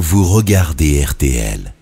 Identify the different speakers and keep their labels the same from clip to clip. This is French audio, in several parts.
Speaker 1: vous regardez RTL.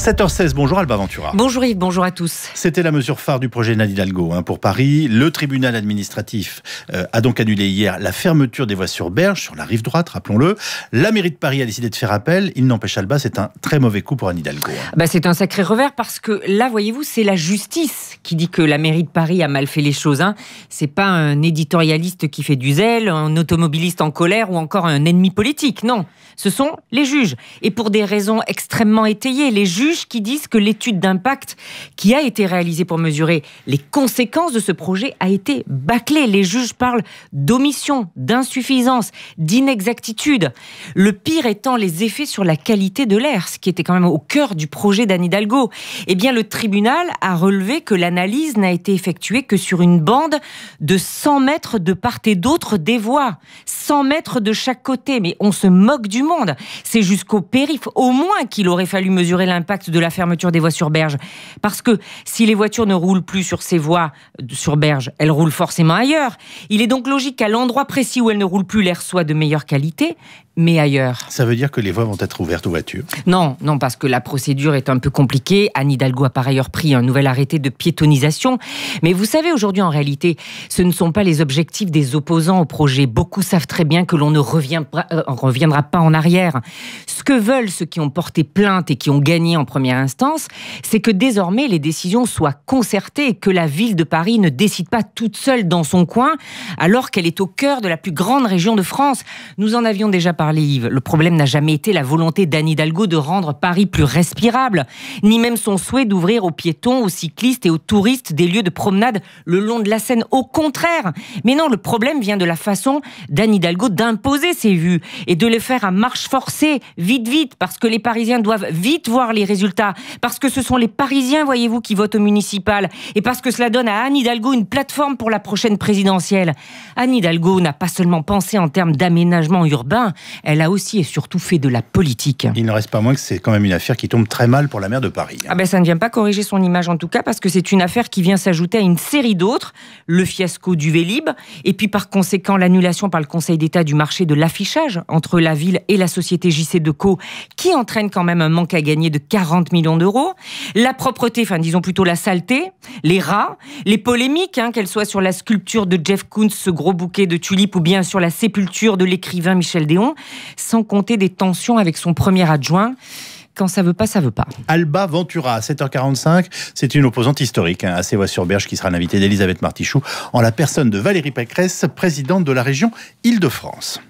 Speaker 1: 7h16, bonjour Alba Ventura. Bonjour Yves, bonjour à tous. C'était la mesure phare du projet Nan Hidalgo hein, pour Paris. Le tribunal administratif euh, a donc annulé hier la fermeture des voies sur berge, sur la rive droite, rappelons-le. La mairie de Paris a décidé de faire appel. Il n'empêche Alba, c'est un très mauvais coup pour Anne Hidalgo. Hein.
Speaker 2: Bah, c'est un sacré revers parce que là, voyez-vous, c'est la justice qui dit que la mairie de Paris a mal fait les choses. Hein. C'est pas un éditorialiste qui fait du zèle, un automobiliste en colère ou encore un ennemi politique. Non, ce sont les juges. Et pour des raisons extrêmement étayées, les juges qui disent que l'étude d'impact qui a été réalisée pour mesurer les conséquences de ce projet a été bâclée. Les juges parlent d'omission, d'insuffisance, d'inexactitude. Le pire étant les effets sur la qualité de l'air, ce qui était quand même au cœur du projet d'Anne Hidalgo. Eh bien, le tribunal a relevé que l'analyse n'a été effectuée que sur une bande de 100 mètres de part et d'autre des voies. 100 mètres de chaque côté. Mais on se moque du monde. C'est jusqu'au périph'. Au moins qu'il aurait fallu mesurer l'impact de la fermeture des voies sur berge. Parce que si les voitures ne roulent plus sur ces voies sur berge, elles roulent forcément ailleurs. Il est donc logique qu'à l'endroit précis où elles ne roulent plus, l'air soit de meilleure qualité, mais ailleurs.
Speaker 1: Ça veut dire que les voies vont être ouvertes aux voitures
Speaker 2: Non, non, parce que la procédure est un peu compliquée. Anne Hidalgo a par ailleurs pris un nouvel arrêté de piétonnisation. Mais vous savez, aujourd'hui, en réalité, ce ne sont pas les objectifs des opposants au projet. Beaucoup savent très bien que l'on ne reviendra euh, pas en arrière. Ce que veulent ceux qui ont porté plainte et qui ont gagné en première instance, c'est que désormais les décisions soient concertées et que la ville de Paris ne décide pas toute seule dans son coin alors qu'elle est au cœur de la plus grande région de France. Nous en avions déjà parlé Yves, le problème n'a jamais été la volonté d'Anne Hidalgo de rendre Paris plus respirable, ni même son souhait d'ouvrir aux piétons, aux cyclistes et aux touristes des lieux de promenade le long de la Seine. Au contraire, mais non, le problème vient de la façon d'Anne Hidalgo d'imposer ses vues et de les faire à marche forcée, vite, vite, parce que les Parisiens doivent vite voir les résultats parce que ce sont les Parisiens, voyez-vous, qui votent au municipal. Et parce que cela donne à Anne Hidalgo une plateforme pour la prochaine présidentielle. Anne Hidalgo n'a pas seulement pensé en termes d'aménagement urbain, elle a aussi et surtout fait de la politique.
Speaker 1: Il ne reste pas moins que c'est quand même une affaire qui tombe très mal pour la maire de Paris. Hein.
Speaker 2: Ah ben ça ne vient pas corriger son image en tout cas, parce que c'est une affaire qui vient s'ajouter à une série d'autres. Le fiasco du Vélib, et puis par conséquent l'annulation par le Conseil d'État du marché de l'affichage entre la ville et la société JC Deco, qui entraîne quand même un manque à gagner de 40 30 millions d'euros. La propreté, enfin disons plutôt la saleté, les rats, les polémiques, hein, qu'elles soient sur la sculpture de Jeff Koons, ce gros bouquet de tulipes, ou bien sur la sépulture de l'écrivain Michel Déon, sans compter des tensions avec son premier adjoint quand ça veut pas, ça veut pas.
Speaker 1: Alba Ventura, à 7h45, c'est une opposante historique hein, à voix sur berge qui sera l'invitée d'Elisabeth Martichoux en la personne de Valérie Pécresse, présidente de la région Île-de-France.